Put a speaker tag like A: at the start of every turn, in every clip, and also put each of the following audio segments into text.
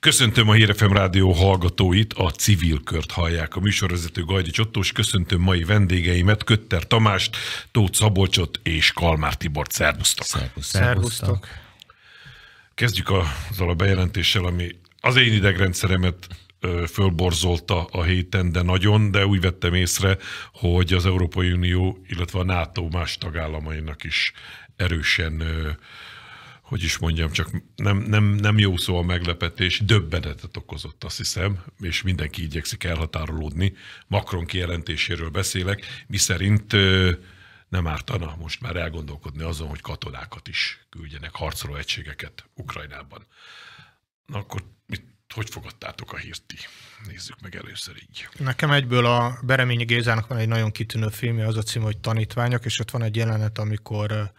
A: Köszöntöm a Hírefem Rádió hallgatóit, a civil kört hallják. A műsorvezető Gajdi Csottós, köszöntöm mai vendégeimet, Kötter Tamást, Tóth Szabolcsot és Kalmár Tibort. Szerbusztok! Szerbusztok! Szerbusztok. Kezdjük azzal a bejelentéssel, ami az én idegrendszeremet fölborzolta a héten, de nagyon, de úgy vettem észre, hogy az Európai Unió, illetve a NATO más tagállamainak is erősen hogy is mondjam, csak nem, nem, nem jó szó a meglepetés, döbbenetet okozott, azt hiszem, és mindenki igyekszik elhatárolódni. Macron kijelentéséről beszélek, miszerint nem ártana most már elgondolkodni azon, hogy katonákat is küldjenek, harcoló egységeket Ukrajnában. Na akkor mit, hogy fogadtátok a hírt ti? Nézzük meg először így.
B: Nekem egyből a Bereményi Gézának van egy nagyon kitűnő filmje, az a cím, hogy Tanítványok, és ott van egy jelenet, amikor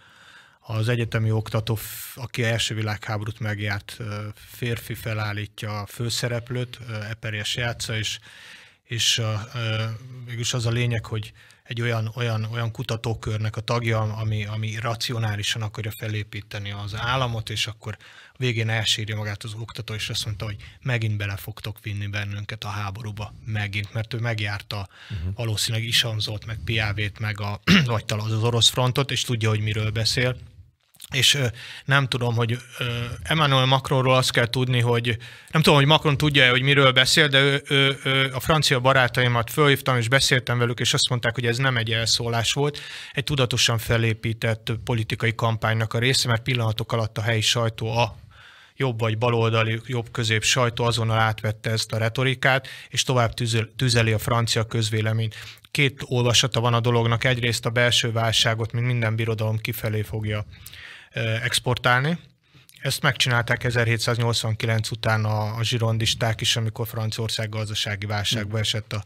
B: az egyetemi oktató, aki első világháborút megjárt férfi felállítja a főszereplőt, Eperjes játsza, és, és mégis az a lényeg, hogy egy olyan, olyan, olyan kutatókörnek a tagja, ami, ami racionálisan akarja felépíteni az államot, és akkor végén elsírja magát az oktató, és azt mondta, hogy megint bele fogtok vinni bennünket a háborúba, megint, mert ő megjárta uh-huh. valószínűleg Isanzolt, meg Piávét, meg a, vagy talán az orosz frontot, és tudja, hogy miről beszél és nem tudom, hogy Emmanuel Macronról azt kell tudni, hogy nem tudom, hogy Macron tudja e hogy miről beszél, de ő, ő, ő, a francia barátaimat fölhívtam, és beszéltem velük, és azt mondták, hogy ez nem egy elszólás volt, egy tudatosan felépített politikai kampánynak a része, mert pillanatok alatt a helyi sajtó a jobb vagy baloldali, jobb közép sajtó azonnal átvette ezt a retorikát, és tovább tüzel, tüzeli a francia közvéleményt. Két olvasata van a dolognak, egyrészt a belső válságot, mint minden birodalom kifelé fogja exportálni. Ezt megcsinálták 1789 után a, a zsirondisták is, amikor Franciaország gazdasági válságba hmm. esett a,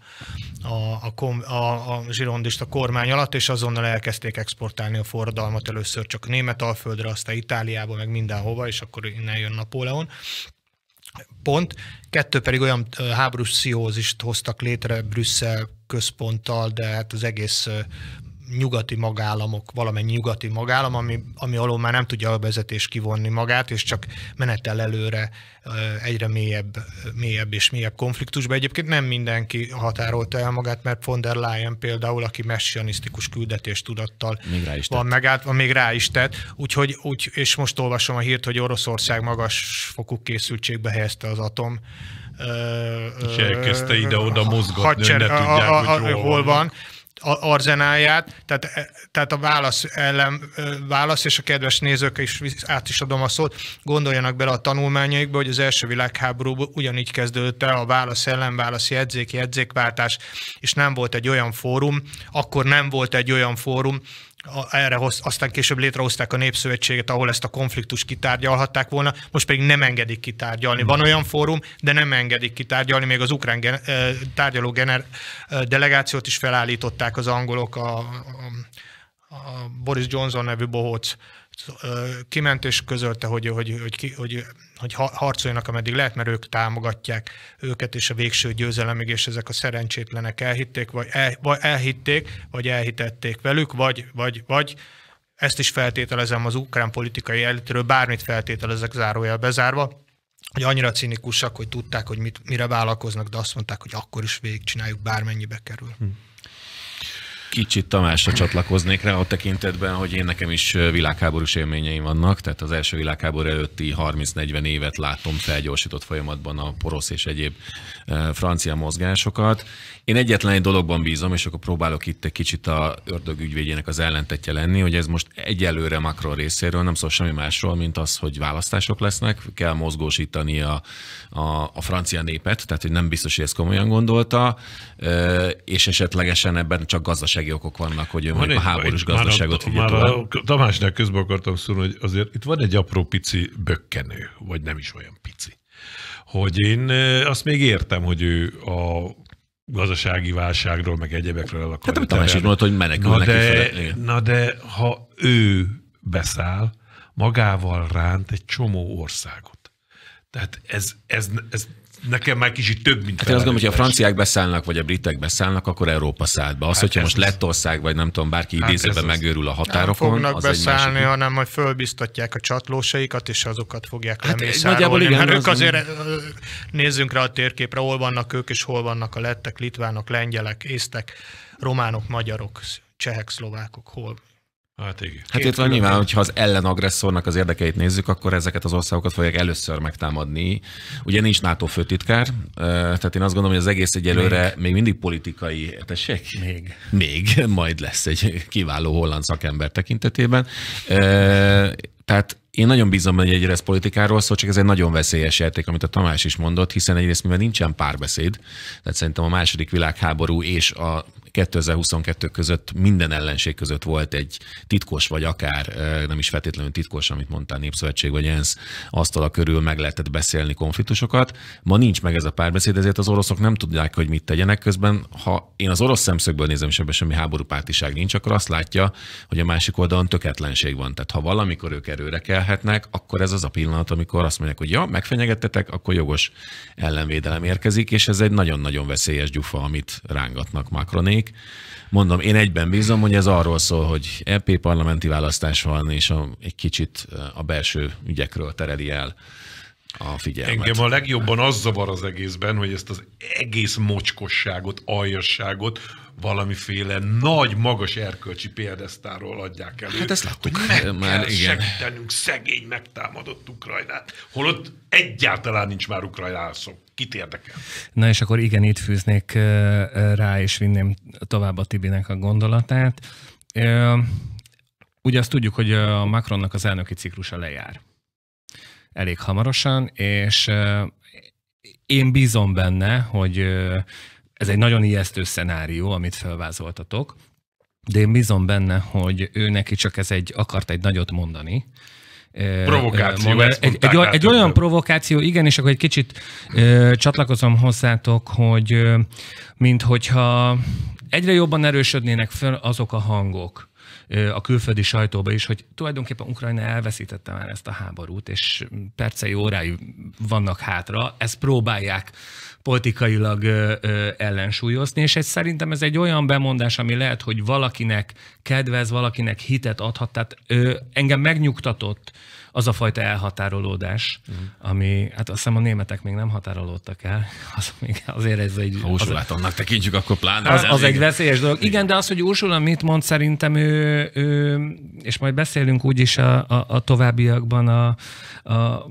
B: a, a, a, a zsirondista kormány alatt, és azonnal elkezdték exportálni a forradalmat először csak német alföldre, aztán Itáliába, meg mindenhova, és akkor innen jön Napóleon pont, kettő pedig olyan háborús sziózist hoztak létre Brüsszel központtal, de hát az egész nyugati magállamok, valamennyi nyugati magállam, ami, ami alól már nem tudja a vezetés kivonni magát, és csak menetel előre egyre mélyebb, mélyebb és mélyebb konfliktusba. Egyébként nem mindenki határolta el magát, mert von der Leyen például, aki messianisztikus küldetéstudattal tudattal még rá is van megállt, még rá is tett. Úgyhogy, úgy, és most olvasom a hírt, hogy Oroszország magas fokú készültségbe helyezte az atom és elkezdte ide-oda mozgatni, ne tudják, a, a, hogy hol, hol van. van arzenáját, tehát, e- tehát a válasz ellen válasz, és a kedves nézők is át is adom a szót, gondoljanak bele a tanulmányaikba, hogy az első világháború ugyanígy kezdődött el a válasz ellen válasz jegyzék, jegyzékváltás, és nem volt egy olyan fórum, akkor nem volt egy olyan fórum, erre hoz, aztán később létrehozták a Népszövetséget, ahol ezt a konfliktust kitárgyalhatták volna, most pedig nem engedik kitárgyalni. Van olyan fórum, de nem engedik kitárgyalni, még az ukrán gen, tárgyaló gener, delegációt is felállították az angolok, a, a, a Boris Johnson nevű bohóc kiment és közölte, hogy, hogy, hogy, hogy, hogy harcoljanak, ameddig lehet, mert ők támogatják őket, és a végső győzelemig, és ezek a szerencsétlenek elhitték, vagy, el, vagy elhitték, vagy elhitették velük, vagy, vagy, vagy ezt is feltételezem az ukrán politikai elitről, bármit feltételezek zárójel bezárva, hogy annyira cinikusak, hogy tudták, hogy mit, mire vállalkoznak, de azt mondták, hogy akkor is végigcsináljuk, bármennyibe kerül. Hm
C: kicsit Tamásra csatlakoznék rá a tekintetben, hogy én nekem is világháborús élményeim vannak, tehát az első világháború előtti 30-40 évet látom felgyorsított folyamatban a porosz és egyéb francia mozgásokat. Én egyetlen egy dologban bízom, és akkor próbálok itt egy kicsit a ördög ügyvédjének az ellentetje lenni, hogy ez most egyelőre makro részéről nem szól semmi másról, mint az, hogy választások lesznek, kell mozgósítani a, a, a francia népet, tehát hogy nem biztos, hogy ezt komolyan gondolta, és esetlegesen ebben csak gazdaság gazdasági okok vannak, hogy ő van egy, a háborús gazdaságot figyel Már a
A: Tamásnál közben akartam szólni, hogy azért itt van egy apró pici bökkenő, vagy nem is olyan pici. Hogy én azt még értem, hogy ő a gazdasági válságról, meg egyebekről akar. Hát Tamás is mondta, hogy menekülnek. na de, na de ha ő beszáll, magával ránt egy csomó országot. Tehát ez, ez, ez nekem már kicsit több, mint hát én azt gondolom, hogy
C: a franciák beszállnak, vagy a britek beszállnak, akkor Európa száll be. Az, hát hogyha most Lettország, vagy nem tudom, bárki hát idézőben megőrül a határokon. Nem fognak az beszállni, másik...
B: hanem majd fölbiztatják a csatlósaikat, és azokat fogják hát lemészárolni. Igen, Mert az ők azért, nem... nézzünk rá a térképre, hol vannak ők, és hol vannak a lettek, litvánok, lengyelek, észtek, románok, magyarok, csehek, szlovákok, hol Hát igen. Hát itt
A: van nyilván,
C: hogyha az ellenagresszornak az érdekeit nézzük, akkor ezeket az országokat fogják először megtámadni. Ugye nincs NATO főtitkár, tehát én azt gondolom, hogy az egész egyelőre még, még mindig politikai, tessék? Még. Még, majd lesz egy kiváló holland szakember tekintetében. Tehát én nagyon bízom, hogy egyrészt politikáról szól, csak ez egy nagyon veszélyes érték, amit a Tamás is mondott, hiszen egyrészt mivel nincsen párbeszéd, tehát szerintem a második világháború és a 2022 között minden ellenség között volt egy titkos, vagy akár nem is feltétlenül titkos, amit mondtál, Népszövetség vagy ENSZ asztala körül meg lehetett beszélni konfliktusokat. Ma nincs meg ez a párbeszéd, ezért az oroszok nem tudják, hogy mit tegyenek. Közben, ha én az orosz szemszögből nézem, és ebben semmi háborúpártiság nincs, akkor azt látja, hogy a másik oldalon töketlenség van. Tehát ha valamikor ők erőre kelhetnek, akkor ez az a pillanat, amikor azt mondják, hogy ja, megfenyegettetek, akkor jogos ellenvédelem érkezik, és ez egy nagyon-nagyon veszélyes gyufa, amit rángatnak Macronék történik. Mondom, én egyben bízom, hogy ez arról szól, hogy EP parlamenti választás van, és a, egy kicsit eh, a belső ügyekről tereli el a figyelmet. Engem a
A: legjobban az zavar az egészben, hogy ezt az egész mocskosságot, aljasságot valamiféle nagy, magas erkölcsi példesztáról adják elő. Hát ezt láttuk. meg már, kell igen. segítenünk szegény, megtámadott Ukrajnát. Holott egyáltalán nincs már Ukrajnál szó kit érdekel.
D: Na és akkor igen, itt fűznék rá, és vinném tovább a Tibinek a gondolatát. Ugye azt tudjuk, hogy a Macronnak az elnöki ciklusa lejár elég hamarosan, és én bízom benne, hogy ez egy nagyon ijesztő szenárió, amit felvázoltatok, de én bízom benne, hogy ő neki csak ez egy, akart egy nagyot mondani, Provokáció. ezt egy, egy, egy olyan provokáció, igen, és akkor egy kicsit ö, csatlakozom hozzátok, hogy ö, mint hogyha egyre jobban erősödnének föl azok a hangok, a külföldi sajtóba is, hogy tulajdonképpen Ukrajna elveszítette már ezt a háborút, és percei órái vannak hátra, ezt próbálják politikailag ö, ö, ellensúlyozni, és ez szerintem ez egy olyan bemondás, ami lehet, hogy valakinek kedvez, valakinek hitet adhat. Tehát ö, engem megnyugtatott, az a fajta elhatárolódás, uh-huh. ami, hát azt hiszem a németek még nem határolódtak el, az még azért ez egy... Ha Ursulát az, annak tekintjük, akkor pláne... Az, az, az egy veszélyes dolog. Igen, igen, de az, hogy Ursula mit mond, szerintem ő, ő és majd beszélünk úgyis a, a, a továbbiakban a, a,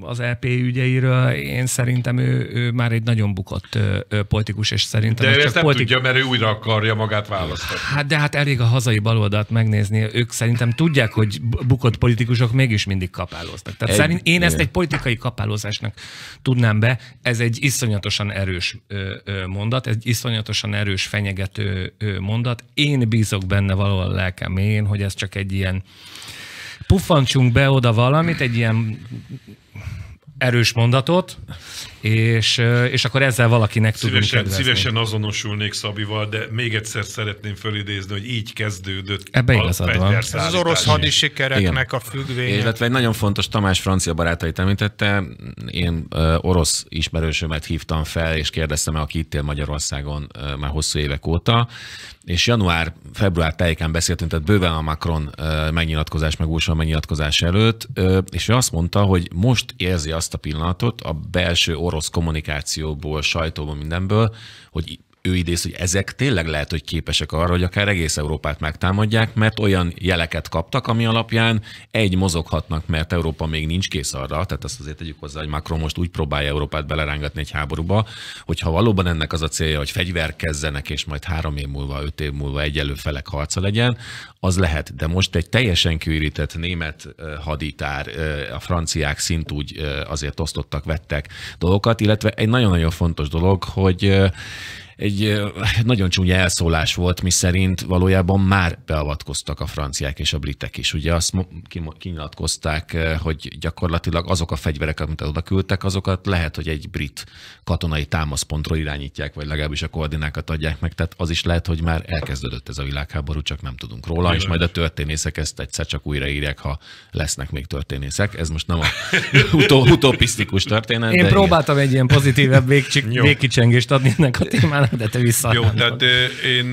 D: az LP e ügyeiről, én szerintem ő, ő már egy nagyon bukott ő, ő politikus, és szerintem... De ő ezt nem politik...
A: tudja, mert ő újra akarja magát választani.
D: Hát de hát elég a hazai baloldalt megnézni, ők szerintem tudják, hogy bukott politikusok mégis mindig mindig kapálóznak. Tehát egy, szerint én ezt egy politikai kapálózásnak tudnám be. Ez egy iszonyatosan erős mondat, egy iszonyatosan erős fenyegető mondat. Én bízok benne valahol a lelkem én, hogy ez csak egy ilyen puffancsunk be oda valamit, egy ilyen erős mondatot, és, és akkor ezzel valakinek szívesen, tudunk kedvezni. Szívesen
A: azonosulnék Szabival, de még egyszer szeretném fölidézni, hogy így kezdődött Ebbe igazad van. Ez az orosz hadisikereknek
B: a függvénye. Illetve
C: egy nagyon fontos, Tamás francia barátait említette, én orosz ismerősömet hívtam fel, és kérdeztem, aki itt él Magyarországon már hosszú évek óta, és január-február tájékán beszéltünk, tehát bőven a Macron megnyilatkozás, meg USA megnyilatkozás előtt, és ő azt mondta, hogy most érzi azt a pillanatot a belső orosz orosz kommunikációból, sajtóból, mindenből, hogy ő idéz, hogy ezek tényleg lehet, hogy képesek arra, hogy akár egész Európát megtámadják, mert olyan jeleket kaptak, ami alapján egy mozoghatnak, mert Európa még nincs kész arra, tehát azt azért tegyük hozzá, hogy Macron most úgy próbálja Európát belerángatni egy háborúba, hogy ha valóban ennek az a célja, hogy fegyverkezzenek, és majd három év múlva, öt év múlva egyelő felek harca legyen, az lehet. De most egy teljesen kiürített német haditár, a franciák szintúgy azért osztottak, vettek dolgokat, illetve egy nagyon-nagyon fontos dolog, hogy egy hát nagyon csúnya elszólás volt, mi szerint valójában már beavatkoztak a franciák és a britek is. Ugye azt kinyilatkozták, hogy gyakorlatilag azok a fegyverek, amit oda küldtek, azokat lehet, hogy egy brit katonai támaszpontról irányítják, vagy legalábbis a koordinákat adják meg. Tehát az is lehet, hogy már elkezdődött ez a világháború, csak nem tudunk róla, Jó, és majd a történészek ezt egyszer csak újraírják, ha lesznek még történészek. Ez most nem a utó, utopisztikus történet. Én
D: próbáltam igen. egy ilyen pozitívebb végkicsengést adni ennek a témának utána, de te vissza. Jó, tehát
A: én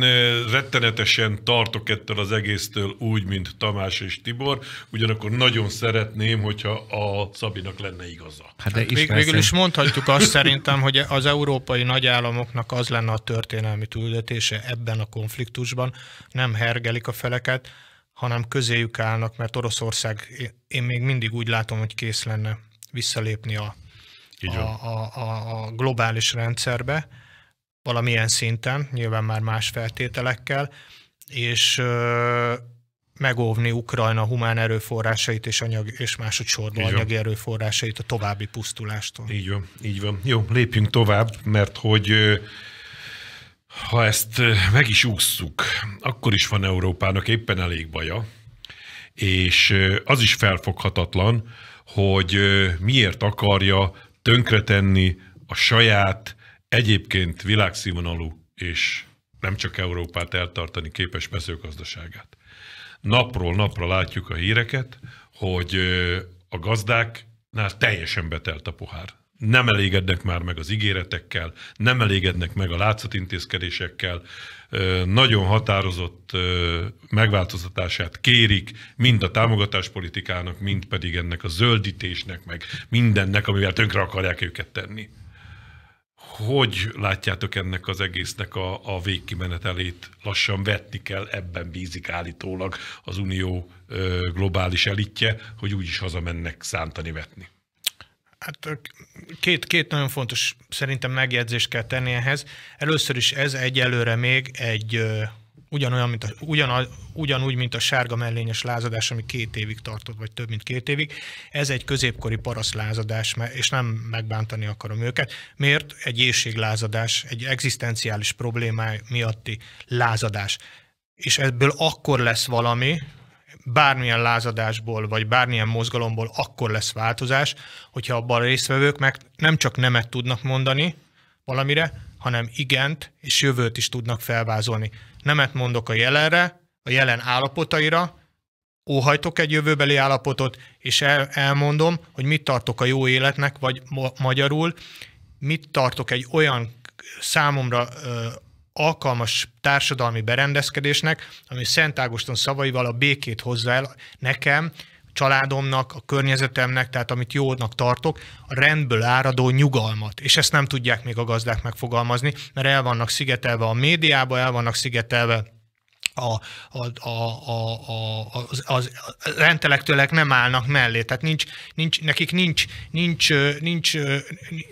A: rettenetesen tartok ettől az egésztől úgy, mint Tamás és Tibor, ugyanakkor nagyon szeretném, hogyha a Szabinak lenne igaza. Hát de hát még, végül is
B: mondhatjuk azt szerintem, hogy az európai nagyállamoknak az lenne a történelmi tüldetése ebben a konfliktusban, nem hergelik a feleket, hanem közéjük állnak, mert Oroszország, én még mindig úgy látom, hogy kész lenne visszalépni a, a, a, a globális rendszerbe, valamilyen szinten, nyilván már más feltételekkel, és megóvni Ukrajna humán erőforrásait és, anyag, és másodszorban anyagi erőforrásait a további pusztulástól. Így
A: van, így van. Jó, lépjünk tovább, mert hogy ha ezt meg is ússzuk, akkor is van Európának éppen elég baja, és az is felfoghatatlan, hogy miért akarja tönkretenni a saját egyébként világszínvonalú és nem csak Európát eltartani képes mezőgazdaságát. Napról napra látjuk a híreket, hogy a gazdáknál teljesen betelt a pohár. Nem elégednek már meg az ígéretekkel, nem elégednek meg a látszatintézkedésekkel, nagyon határozott megváltoztatását kérik, mind a támogatáspolitikának, mind pedig ennek a zöldítésnek, meg mindennek, amivel tönkre akarják őket tenni. Hogy látjátok ennek az egésznek a, a végkimenetelét? Lassan vetni kell, ebben bízik állítólag az unió ö, globális elitje, hogy úgyis hazamennek szántani vetni.
B: Hát két, két nagyon fontos szerintem megjegyzést kell tenni ehhez. Először is ez egyelőre még egy ugyanolyan, mint a, ugyanaz, ugyanúgy, mint a sárga mellényes lázadás, ami két évig tartott, vagy több mint két évig. Ez egy középkori parasz lázadás, és nem megbántani akarom őket. Miért? Egy éjséglázadás, egy egzisztenciális problémáj miatti lázadás. És ebből akkor lesz valami, bármilyen lázadásból, vagy bármilyen mozgalomból akkor lesz változás, hogyha abban a résztvevők meg nem csak nemet tudnak mondani valamire, hanem igent és jövőt is tudnak felvázolni. Nemet mondok a jelenre, a jelen állapotaira, óhajtok egy jövőbeli állapotot, és el, elmondom, hogy mit tartok a jó életnek, vagy ma- magyarul, mit tartok egy olyan számomra ö, alkalmas társadalmi berendezkedésnek, ami Szent Ágoston szavaival a békét hozza el nekem, családomnak, a környezetemnek, tehát amit jónak tartok, a rendből áradó nyugalmat. És ezt nem tudják még a gazdák megfogalmazni, mert el vannak szigetelve a médiába, el vannak szigetelve a, a, a, a, a, az, az rentelektőlek nem állnak mellé, tehát nincs, nincs, nekik nincs, nincs, nincs,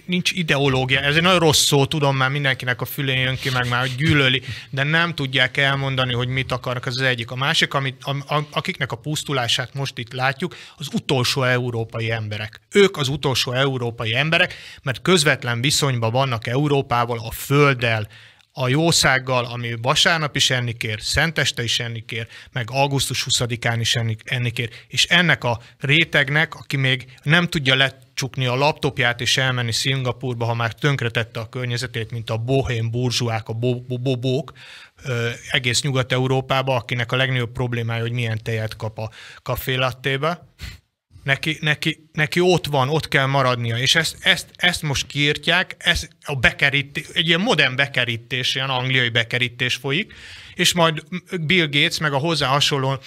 B: nincs ideológia. Ez egy nagyon rossz szó, tudom már mindenkinek a fülén jön ki, meg már hogy gyűlöli, de nem tudják elmondani, hogy mit akarnak, ez az egyik. A másik, amit, a, a, akiknek a pusztulását most itt látjuk, az utolsó európai emberek. Ők az utolsó európai emberek, mert közvetlen viszonyban vannak Európával, a földdel, a jószággal, ami vasárnap is enni kér, szenteste is enni kér, meg augusztus 20-án is enni, enni kér. És ennek a rétegnek, aki még nem tudja lecsukni a laptopját és elmenni Szingapurba, ha már tönkretette a környezetét, mint a bohém burzsúák, a bobók, egész Nyugat-Európába, akinek a legnagyobb problémája, hogy milyen tejet kap a kafélattébe, Neki, neki, neki ott van, ott kell maradnia, és ezt, ezt, ezt most kiírtják, ez a bekerítés, egy ilyen modern bekerítés, ilyen angliai bekerítés folyik, és majd Bill Gates, meg a hozzá hasonló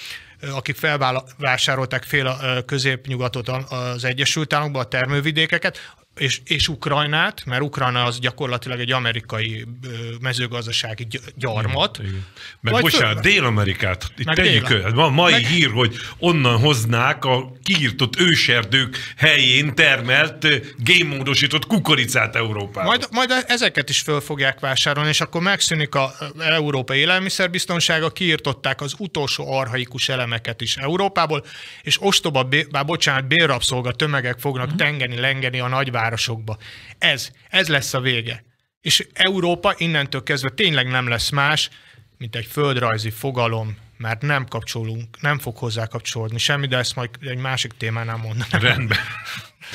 B: akik felvásárolták fél a középnyugatot az Egyesült Államokban, a termővidékeket, és, és Ukrajnát, mert Ukrajna az gyakorlatilag egy amerikai mezőgazdasági gyarmat. Igen, igen. Meg bocsánat, Dél-Amerikát, itt meg tegyük dél... el. Hát
A: van mai meg... hír, hogy onnan hoznák a kiírtott őserdők helyén termelt gémódosított kukoricát Európában.
B: Majd, majd ezeket is föl fogják vásárolni, és akkor megszűnik a európai élelmiszerbiztonsága, kiirtották az utolsó arhaikus elemeket is Európából, és ostoba, bár bocsánat, bérrabszolga tömegek fognak uh tengeni, lengeni a nagyvár városokba. Ez, ez lesz a vége. És Európa innentől kezdve tényleg nem lesz más, mint egy földrajzi fogalom, mert nem kapcsolunk, nem fog hozzá kapcsolódni semmi, de ezt majd egy másik témánál mondanám. Rendben.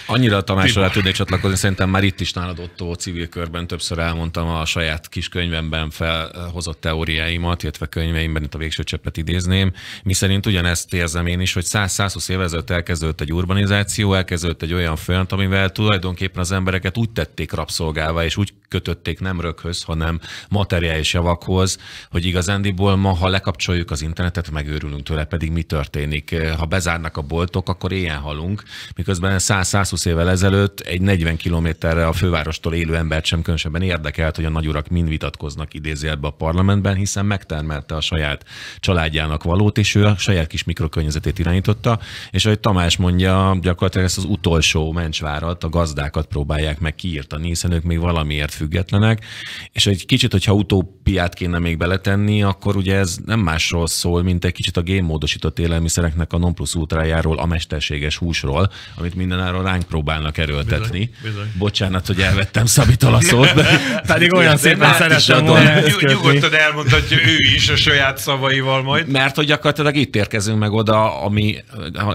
C: Annyira Tamásra tudni csatlakozni, szerintem már itt is nálad ott civil körben többször elmondtam a saját kis könyvemben felhozott teóriáimat, illetve könyveimben, itt a végső cseppet idézném, miszerint ugyanezt érzem én is, hogy 100-120 évvel ezelőtt elkezdődött egy urbanizáció, elkezdődött egy olyan folyamat, amivel tulajdonképpen az embereket úgy tették rabszolgálva, és úgy kötötték nem röghöz, hanem materiális javakhoz, hogy igazándiból ma, ha lekapcsoljuk az internetet, megőrülünk tőle, pedig mi történik. Ha bezárnak a boltok, akkor éjjel halunk, miközben 100 120 évvel ezelőtt egy 40 kilométerre a fővárostól élő embert sem különösebben érdekelt, hogy a nagyurak mind vitatkoznak idézélbe a parlamentben, hiszen megtermelte a saját családjának valót, és ő a saját kis mikrokörnyezetét irányította, és ahogy Tamás mondja, gyakorlatilag ezt az utolsó mencsvárat, a gazdákat próbálják meg kiírtani, hiszen ők még valamiért függetlenek, és egy kicsit, hogyha utópiát kéne még beletenni, akkor ugye ez nem másról szól, mint egy kicsit a génmódosított élelmiszereknek a non plus ultrájáról, a mesterséges húsról, amit mindenáron ránk próbálnak erőltetni. Bizony, bizony. Bocsánat, hogy elvettem Szabitól a szót, de pedig olyan szépen szeretem volna Nyugodtan elmondhatja
A: ő is a saját szavaival majd.
C: Mert hogy gyakorlatilag itt érkezünk meg oda, ami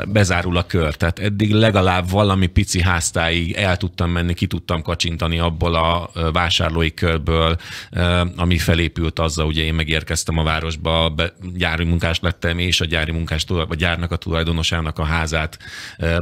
C: bezárul a kör. Tehát eddig legalább valami pici háztáig el tudtam menni, ki tudtam kacsintani abból a vásárlói körből, ami felépült azzal, ugye én megérkeztem a városba, be, gyári munkás lettem, és a gyári munkás, vagy gyárnak a tulajdonosának a házát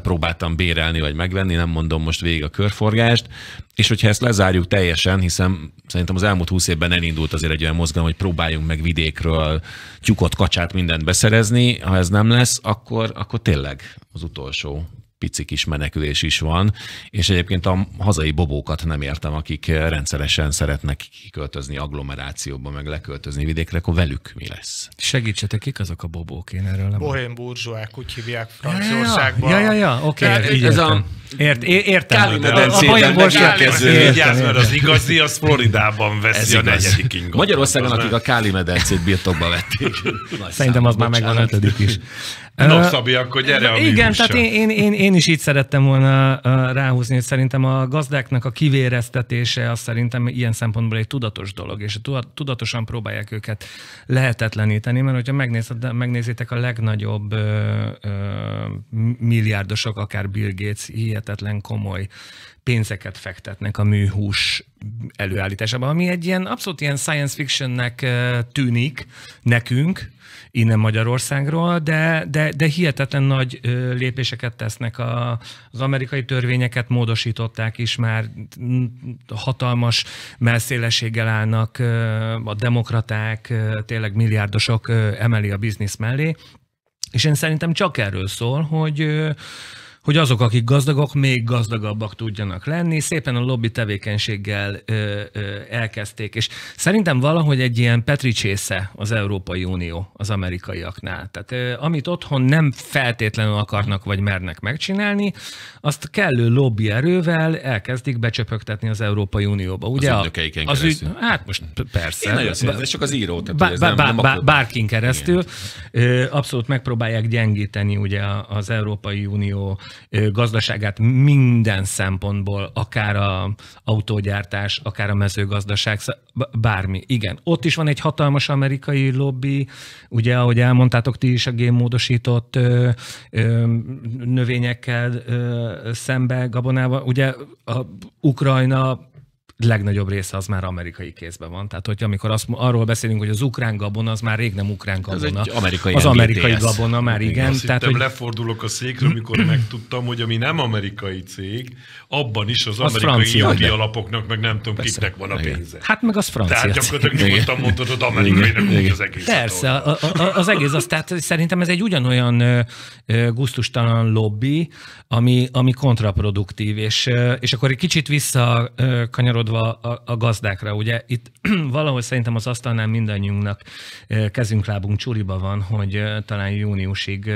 C: próbáltam bérelni, vagy megvenni, nem mondom most végig a körforgást, és hogyha ezt lezárjuk teljesen, hiszen szerintem az elmúlt húsz évben elindult azért egy olyan mozgalom, hogy próbáljunk meg vidékről tyukott kacsát, mindent beszerezni, ha ez nem lesz, akkor, akkor tényleg az utolsó pici kis menekülés is van, és egyébként a hazai bobókat nem értem, akik rendszeresen szeretnek kiköltözni agglomerációba, meg leköltözni vidékre, akkor velük mi lesz? Segítsetek, kik azok a
D: bobók? Én erről nem...
B: Bohém burzsóák, úgy hívják Franciaországban. Ja, ja, ja, oké, okay, így ez értem. A... Ért, értem. Káli medencében
D: megérkező, mert az igazi,
A: az Floridában veszi ez a negyedik ingot. Magyarországon, akik a Káli medencét birtokba vették.
D: Szerintem az már megvan ötödik is. Nos, Szabi, akkor gyere a Igen, tehát én, én, én, én is így szerettem volna ráhúzni, hogy szerintem a gazdáknak a kivéreztetése az szerintem ilyen szempontból egy tudatos dolog, és tudatosan próbálják őket lehetetleníteni, mert hogyha megnézed, megnézitek a legnagyobb ö, ö, milliárdosok, akár Bill Gates, hihetetlen komoly pénzeket fektetnek a műhús előállításába, ami egy ilyen abszolút ilyen science fictionnek tűnik nekünk, innen Magyarországról, de, de, de hihetetlen nagy lépéseket tesznek. A, az amerikai törvényeket módosították is, már hatalmas melszélességgel állnak a demokraták, tényleg milliárdosok emeli a biznisz mellé. És én szerintem csak erről szól, hogy hogy azok, akik gazdagok, még gazdagabbak tudjanak lenni. Szépen a lobby tevékenységgel ö, ö, elkezdték, és szerintem valahogy egy ilyen petricsésze az Európai Unió az amerikaiaknál. Tehát ö, amit otthon nem feltétlenül akarnak vagy mernek megcsinálni, azt kellő lobby erővel elkezdik becsöpögtetni az Európai Unióba. Ugye az ügynökeiken az ügy, Hát most persze. Én nagyon szépen, ez csak az író. Tehát, bá, ez bá, nem, bá, Bárkin keresztül. Igen. Abszolút megpróbálják gyengíteni ugye az Európai Unió gazdaságát minden szempontból, akár a autógyártás, akár a mezőgazdaság, bármi. Igen, ott is van egy hatalmas amerikai lobby, ugye, ahogy elmondtátok ti is, a génmódosított növényekkel szembe, gabonával, ugye a Ukrajna legnagyobb része az már amerikai kézben van. Tehát, hogy amikor azt, arról beszélünk, hogy az ukrán gabona, az már rég nem ukrán gabona. Ez egy amerikai az amerikai gabona már igen. igen. Azt tehát, hittem, hogy...
A: lefordulok a székre, amikor megtudtam, hogy ami nem amerikai cég, abban is az, az amerikai jogi de. alapoknak, meg nem tudom, Persze. kiknek van a igen. pénze. Hát meg az francia Tehát gyakorlatilag nyugodtan hogy amerikai az egész.
D: Persze, a, a, az egész az, tehát szerintem ez egy ugyanolyan ö, ö, guztustalan lobby, ami, ami kontraproduktív, és, ö, és akkor egy kicsit visszakanyarod ráakadva a, a gazdákra. Ugye itt valahol szerintem az asztalnál mindannyiunknak kezünk, lábunk csúriba van, hogy talán júniusig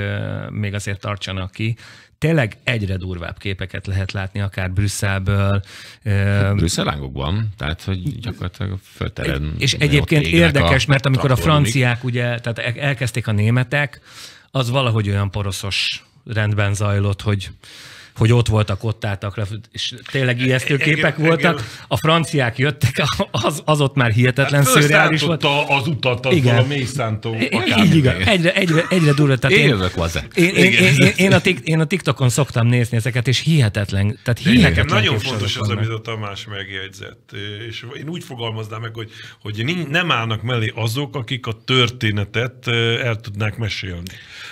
D: még azért tartsanak ki tényleg egyre durvább képeket lehet látni, akár Brüsszelből.
C: Hát Brüsszel lángokban, tehát hogy gyakorlatilag a földteren. És
D: egyébként érdekes, a, mert amikor a franciák, ugye, tehát e- elkezdték a németek, az valahogy olyan poroszos rendben zajlott, hogy hogy ott voltak, ott álltak le, és tényleg ijesztő képek voltak. A franciák jöttek, az, az ott már hihetetlen hát szürreális volt.
A: az utat, az igen. a mélyszántó. Így igaz, egyre,
D: egyre, egyre durva. Tehát én, én jövök Én, én, én, én, én, a tik, én a TikTokon szoktam nézni ezeket, és hihetetlen, tehát hihetetlen. Nagyon fontos az, amit a
A: Tamás megjegyzett, és én úgy fogalmaznám meg, hogy, hogy nem állnak mellé azok, akik a történetet el tudnák mesélni.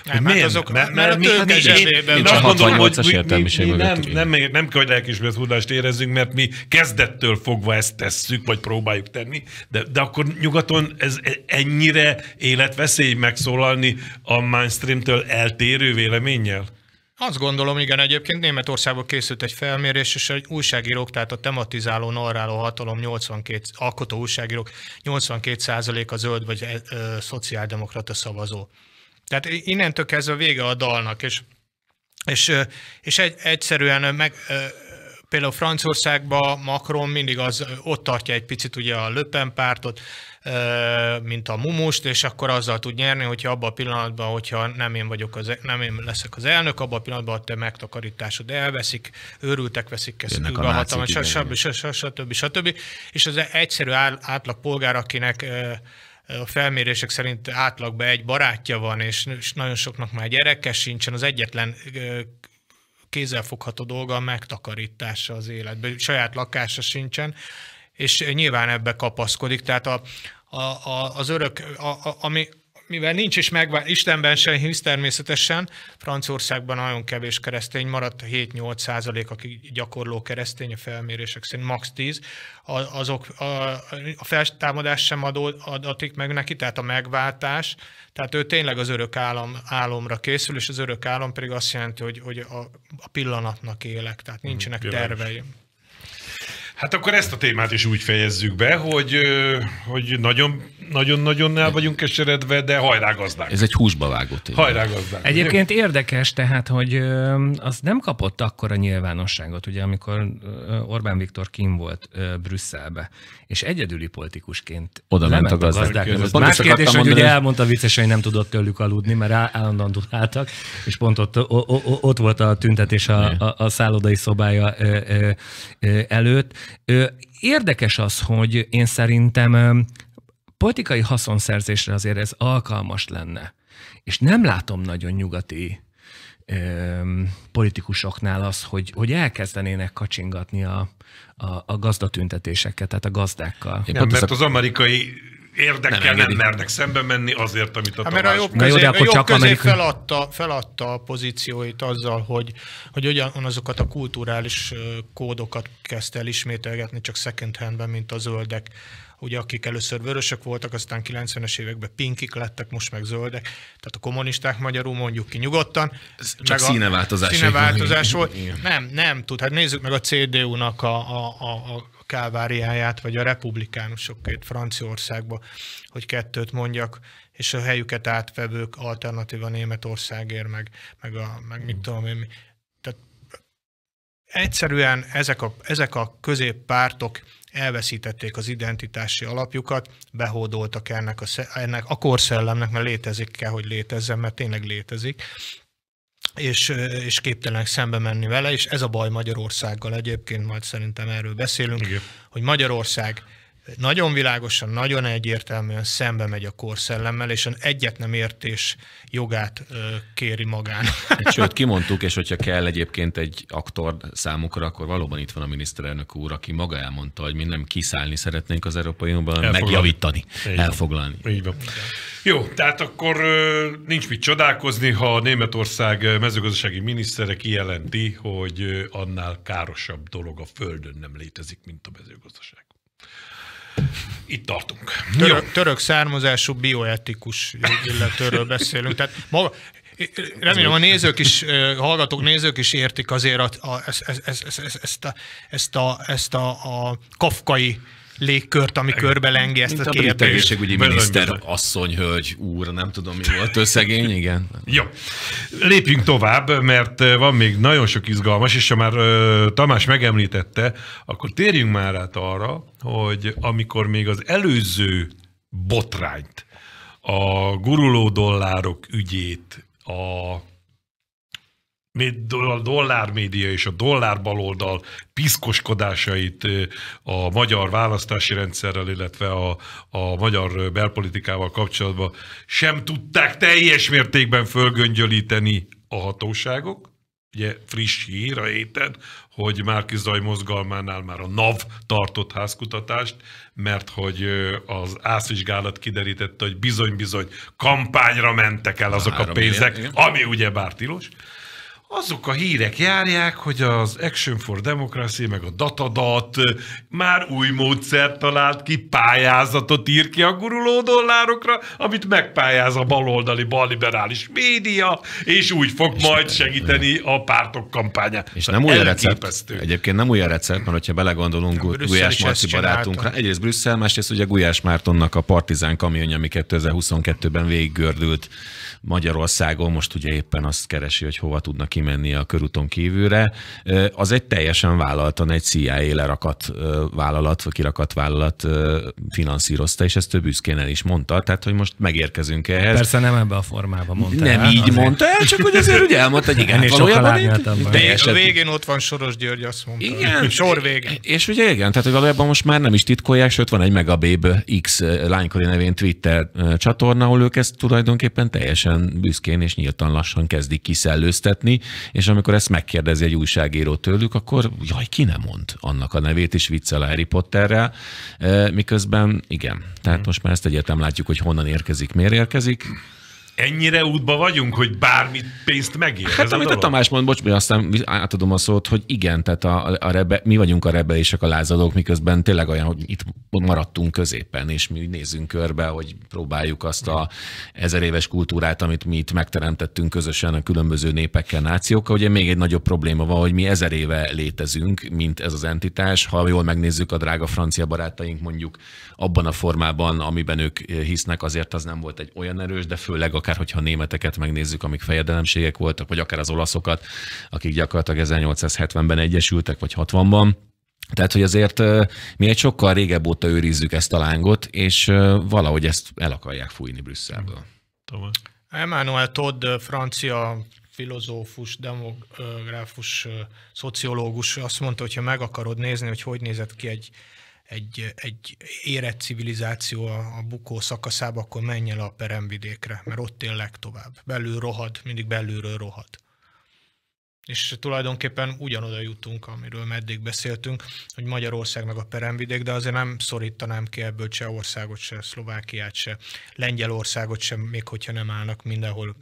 A: Nem, hát mert azok, mert, mert, mert a tőke zsebében. Én, én, én, én, én, én, én, én, én, én, mi Nem, nem, nem kell, hogy lelkismeretfurdalást érezzünk, mert mi kezdettől fogva ezt tesszük, vagy próbáljuk tenni, de, de akkor nyugaton ez e- ennyire életveszély megszólalni a mainstreamtől eltérő véleménnyel?
B: Azt gondolom, igen, egyébként Németországban készült egy felmérés, és egy újságírók, tehát a tematizáló, narráló hatalom 82, alkotó újságírók 82% a zöld vagy e, e, szociáldemokrata szavazó. Tehát innentől kezdve vége a dalnak, és és, és egy, egyszerűen meg, például Franciaországban Macron mindig az, ott tartja egy picit ugye a Löpen pártot, mint a mumust, és akkor azzal tud nyerni, hogyha abban a pillanatban, hogyha nem én, vagyok az, e, nem én leszek az elnök, abban a pillanatban a te megtakarításod elveszik, őrültek veszik ezt a hatalmat, stb. stb. stb. stb. És az egyszerű átlag polgár, akinek a felmérések szerint átlagban egy barátja van, és, nagyon soknak már gyereke sincsen, az egyetlen kézzelfogható dolga a megtakarítása az életben, saját lakása sincsen, és nyilván ebbe kapaszkodik. Tehát a, a, a, az örök, a, a, ami, mivel nincs is megvált, Istenben sem hisz természetesen, Franciaországban nagyon kevés keresztény maradt, 7-8 százalék, aki gyakorló keresztény, a felmérések szerint max. 10, azok a, a feltámadás sem adatik meg neki, tehát a megváltás, tehát ő tényleg az örök állam, álomra készül, és az örök álom pedig azt jelenti, hogy, hogy a, a pillanatnak élek, tehát mhm, nincsenek terveim.
A: Hát akkor ezt a témát is úgy fejezzük be, hogy, hogy nagyon, nagyon-nagyon el vagyunk keseredve, de hajrá gazdák. Ez egy húsba vágott. Hajrá gazdák. Egyébként
D: ugye? érdekes tehát, hogy az nem kapott akkor a nyilvánosságot, ugye amikor Orbán Viktor kim volt Brüsszelbe, és egyedüli politikusként oda ment a gazdák. más kérdés, hogy ugye elmondta vicces, hogy nem tudott tőlük aludni, mert állandóan dudáltak, és pont ott, ott volt a tüntetés a, a, a szállodai szobája előtt Érdekes az, hogy én szerintem politikai haszonszerzésre azért ez alkalmas lenne. És nem látom nagyon nyugati politikusoknál az, hogy, hogy elkezdenének kacsingatni a, a, a gazdatüntetéseket, tehát a gazdákkal. nem, mert az
A: amerikai érdekkel nem, nem mernek szembe menni azért, amit a Há, Mert a jobb közé, jó, de a jobb közé amerikai...
B: feladta, feladta a pozícióit azzal, hogy, hogy azokat a kulturális kódokat kezdte el ismételgetni, csak second handben, mint a zöldek ugye akik először vörösök voltak, aztán 90-es években pinkik lettek, most meg zöldek. Tehát a kommunisták magyarul mondjuk ki nyugodtan. Ez csak meg színeváltozás. Színeváltozás volt. Nem, nem tud. Hát nézzük meg a CDU-nak a, a, a, a káváriáját, vagy a republikánusokét Franciaországba, hogy kettőt mondjak, és a helyüket átvevők alternatíva Németországért, meg, meg, a, meg mit hmm. tudom én. Tehát egyszerűen ezek a, ezek a középpártok elveszítették az identitási alapjukat, behódoltak ennek a, ennek a korszellemnek, mert létezik kell, hogy létezzen, mert tényleg létezik, és, és képtelenek szembe menni vele, és ez a baj Magyarországgal egyébként, majd szerintem erről beszélünk, Igen. hogy Magyarország nagyon világosan, nagyon egyértelműen szembe megy a korszellemmel, és egyet nem értés jogát kéri magán.
C: Sőt, kimondtuk, és hogyha kell egyébként egy aktor számukra, akkor valóban itt van a miniszterelnök úr, aki maga elmondta, hogy mi nem kiszállni szeretnénk az Európai Unióban, megjavítani, Így elfoglalni.
A: Van. Így van. Jó, tehát akkor nincs mit csodálkozni, ha a Németország mezőgazdasági minisztere kijelenti, hogy annál károsabb dolog a Földön nem létezik, mint a mezőgazdaság
B: itt tartunk. Török, török származású bioetikus illetőről beszélünk. Tehát maga, Remélem a nézők is, hallgatók, nézők is értik azért a, a, ezt, ezt, ezt, ezt, a, ezt, a, ezt a, a kafkai légkört, ami körbelengi ezt a, a kérdést. A egészségügyi miniszter
C: asszony, hölgy, úr, nem tudom mi volt ő szegény, igen.
A: Jó, lépjünk tovább, mert van még nagyon sok izgalmas, és ha már Tamás megemlítette, akkor térjünk már át arra, hogy amikor még az előző botrányt, a guruló dollárok ügyét, a a dollár média és a dollár baloldal piszkoskodásait a magyar választási rendszerrel, illetve a, a magyar belpolitikával kapcsolatban sem tudták teljes mértékben fölgöngyölíteni a hatóságok. Ugye friss hír a héten, hogy Márki Zaj mozgalmánál már a NAV tartott házkutatást, mert hogy az ászvizsgálat kiderítette, hogy bizony-bizony kampányra mentek el azok a pénzek, ami bár tilos azok a hírek járják, hogy az Action for Democracy, meg a Datadat már új módszert talált ki, pályázatot ír ki a guruló dollárokra, amit megpályáz a baloldali, balliberális média, és úgy fog és majd segíteni a pártok kampányát. És nem új a recept.
C: Egyébként nem új a recept, mert ha belegondolunk nem, Gulyás Marci barátunkra, egyrészt Brüsszel, másrészt ugye Gulyás Mártonnak a Partizán kamionja, ami 2022-ben végiggördült Magyarországon most ugye éppen azt keresi, hogy hova tudna kimenni a körúton kívülre, az egy teljesen vállaltan egy CIA lerakat vállalat, vagy kirakat vállalat finanszírozta, és ezt több büszkén el is mondta, tehát hogy most megérkezünk ehhez. Persze nem ebbe a
D: formában mondta. Nem el, így azért. mondta el, csak hogy azért ugye elmondta, hogy igen, hát valójában én,
B: a végén ott van Soros György, azt mondta. Igen. Sor végén.
C: És ugye igen, tehát hogy valójában most már nem is titkolják, sőt van egy megabébe X lánykori nevén Twitter csatorna, ahol ők ezt tulajdonképpen teljesen szépen büszkén és nyíltan lassan kezdik kiszellőztetni, és amikor ezt megkérdezi egy újságíró tőlük, akkor jaj, ki nem mond annak a nevét, is viccel Harry Potterrel, eh, miközben igen, tehát mm. most már ezt egyetem látjuk, hogy honnan érkezik, miért érkezik,
A: ennyire útba vagyunk, hogy bármit pénzt megér. Hát ez amit a, dolog? a
C: Tamás mond, bocs, aztán átadom a szót, hogy igen, tehát a, a rebe, mi vagyunk a rebelések, a lázadók, miközben tényleg olyan, hogy itt maradtunk középen, és mi nézünk körbe, hogy próbáljuk azt a ezer éves kultúrát, amit mi itt megteremtettünk közösen a különböző népekkel, nációkkal. Ugye még egy nagyobb probléma van, hogy mi ezer éve létezünk, mint ez az entitás. Ha jól megnézzük a drága francia barátaink mondjuk abban a formában, amiben ők hisznek, azért az nem volt egy olyan erős, de főleg a akár hogyha a németeket megnézzük, amik fejedelemségek voltak, vagy akár az olaszokat, akik gyakorlatilag 1870-ben egyesültek, vagy 60-ban. Tehát, hogy azért mi egy sokkal régebb óta őrizzük ezt a lángot, és valahogy ezt el akarják fújni Brüsszelből.
A: Tomás.
B: Emmanuel Todd, francia filozófus, demográfus, szociológus azt mondta, hogy ha meg akarod nézni, hogy hogy nézett ki egy egy, egy érett civilizáció a, a bukó szakaszába, akkor menj el a peremvidékre, mert ott él legtovább. Belül rohad, mindig belülről rohad. És tulajdonképpen ugyanoda jutunk, amiről meddig beszéltünk, hogy Magyarország meg a peremvidék, de azért nem szorítanám ki ebből Csehországot se, Szlovákiát se, Lengyelországot sem, még hogyha nem állnak mindenhol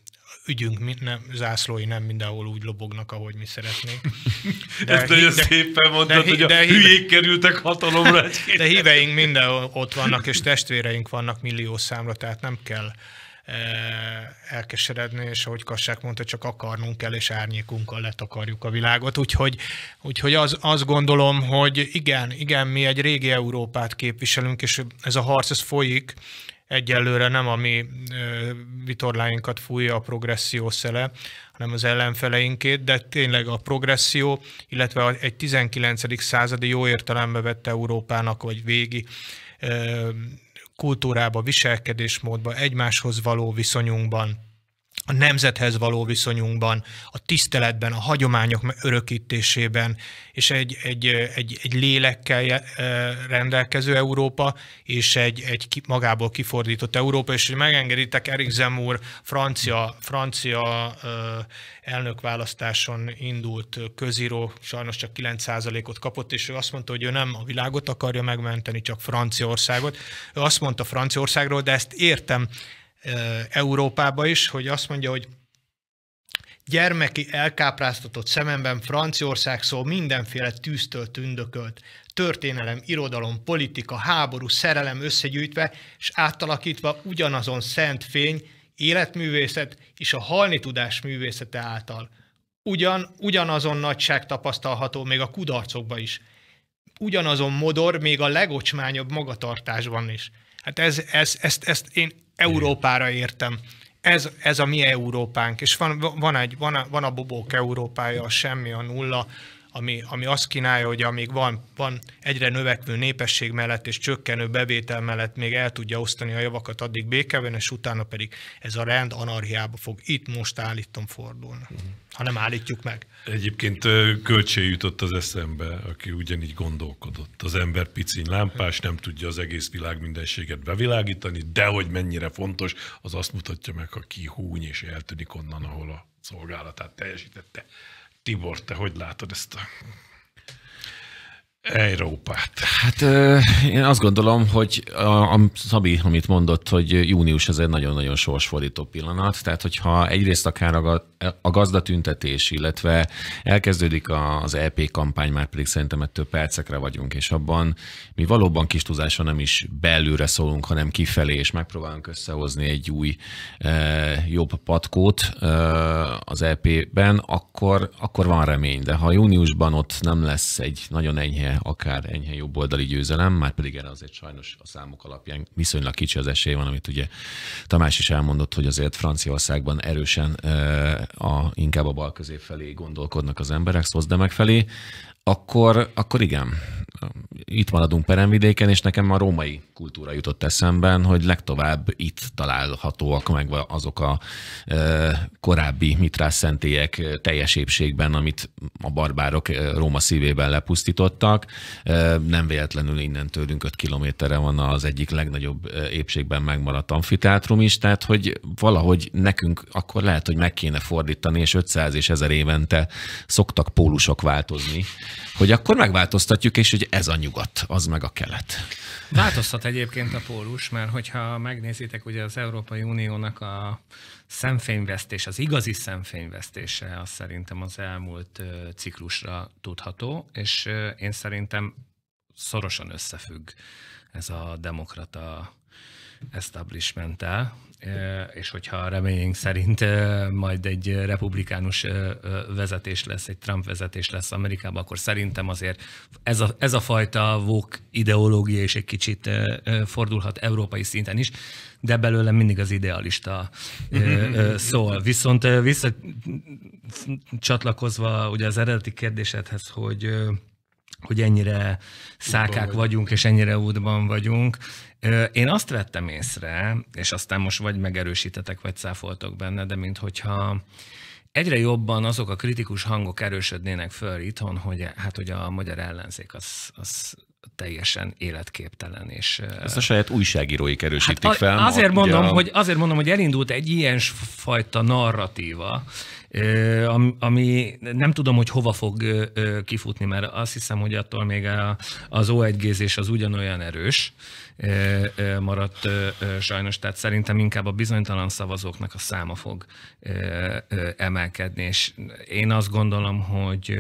B: ügyünk, nem, zászlói nem mindenhol úgy lobognak, ahogy mi szeretnénk. De Ezt nagyon szépen mondtad, de, hogy de, a híve, hülyék kerültek hatalomra. de híveink mindenhol ott vannak, és testvéreink vannak millió számra, tehát nem kell e, elkeseredni, és ahogy Kassák mondta, csak akarnunk kell, és árnyékunkkal letakarjuk a világot. Úgyhogy, úgyhogy az, azt gondolom, hogy igen, igen, mi egy régi Európát képviselünk, és ez a harc ez folyik, egyelőre nem a mi vitorláinkat fújja a progresszió szele, hanem az ellenfeleinkét, de tényleg a progresszió, illetve egy 19. századi jó értelembe vett Európának, vagy végi kultúrába, viselkedésmódba, egymáshoz való viszonyunkban a nemzethez való viszonyunkban, a tiszteletben, a hagyományok örökítésében, és egy, egy, egy, egy lélekkel eh, rendelkező Európa, és egy, egy magából kifordított Európa, és hogy megengeditek, Erik Zemmour francia, francia eh, elnökválasztáson indult közíró, sajnos csak 9%-ot kapott, és ő azt mondta, hogy ő nem a világot akarja megmenteni, csak Franciaországot. Ő azt mondta Franciaországról, de ezt értem, Európába is, hogy azt mondja, hogy gyermeki elkápráztatott szememben Franciaország szól mindenféle tűztől tündökölt. Történelem, irodalom, politika, háború, szerelem összegyűjtve és átalakítva ugyanazon szent fény, életművészet és a halni tudás művészete által. Ugyan, ugyanazon nagyság tapasztalható még a kudarcokba is. Ugyanazon modor még a legocsmányabb magatartásban is. Hát ez, ez, ezt, ezt én Európára értem. Ez, ez a mi Európánk, és van, van, egy, van, a, van a bobók Európája, a semmi, a nulla, ami, ami azt kínálja, hogy amíg van, van egyre növekvő népesség mellett és csökkenő bevétel mellett még el tudja osztani a javakat addig békeben, és utána pedig ez a rend anarhiába fog itt most állítom fordulni, uh-huh. ha nem állítjuk meg.
A: Egyébként költség jutott az eszembe, aki ugyanígy gondolkodott. Az ember picin lámpás, nem tudja az egész világ mindenséget bevilágítani, de hogy mennyire fontos, az azt mutatja meg, ha kihúny és eltűnik onnan, ahol a szolgálatát teljesítette. Tibor, te hogy látod ezt a Európát?
C: Hát én azt gondolom, hogy a, a Szabi, amit mondott, hogy június ez egy nagyon-nagyon sorsfordító pillanat, tehát hogyha egyrészt akár a, a gazdatüntetés, illetve elkezdődik az EP kampány, már pedig szerintem ettől percekre vagyunk, és abban mi valóban kis tudása nem is belőre szólunk, hanem kifelé, és megpróbálunk összehozni egy új, jobb patkót az ep ben akkor, akkor van remény, de ha júniusban ott nem lesz egy nagyon enyhe akár enyhe jobboldali győzelem, már pedig erre azért sajnos a számok alapján viszonylag kicsi az esély van, amit ugye Tamás is elmondott, hogy azért Franciaországban erősen a, inkább a bal közép felé gondolkodnak az emberek, Szozdemek felé akkor, akkor igen, itt maradunk peremvidéken, és nekem a római kultúra jutott eszemben, hogy legtovább itt találhatóak meg azok a e, korábbi mitrás szentélyek teljes épségben, amit a barbárok e, Róma szívében lepusztítottak. E, nem véletlenül innen tőlünk 5 kilométerre van az egyik legnagyobb e, épségben megmaradt amfiteátrum is, tehát hogy valahogy nekünk akkor lehet, hogy meg kéne fordítani, és 500 és 1000 évente szoktak pólusok változni, hogy akkor megváltoztatjuk, és hogy ez a nyugat, az meg a kelet.
D: Változhat egyébként a pólus, mert hogyha megnézitek ugye az Európai Uniónak a szemfényvesztés, az igazi szemfényvesztése az szerintem az elmúlt ciklusra tudható, és én szerintem szorosan összefügg ez a demokrata establishmenttel, és hogyha reményünk szerint majd egy republikánus vezetés lesz, egy Trump vezetés lesz Amerikában, akkor szerintem azért ez a, ez a fajta vók ideológia is egy kicsit fordulhat európai szinten is, de belőlem mindig az idealista szól. Viszont visszacsatlakozva ugye az eredeti kérdésedhez, hogy hogy ennyire szákák vagyunk, és ennyire útban vagyunk. Én azt vettem észre, és aztán most vagy megerősítetek, vagy száfoltok benne, de minthogyha egyre jobban azok a kritikus hangok erősödnének föl itthon, hogy hát hogy a magyar ellenzék az, az teljesen életképtelen. És, Ezt a
C: saját újságíróik erősítik hát fel. Azért mondom, a... hogy,
D: azért mondom, hogy elindult egy ilyen fajta narratíva, ami nem tudom, hogy hova fog kifutni, mert azt hiszem, hogy attól még az O1-gézés az ugyanolyan erős maradt sajnos, tehát szerintem inkább a bizonytalan szavazóknak a száma fog emelkedni, és én azt gondolom, hogy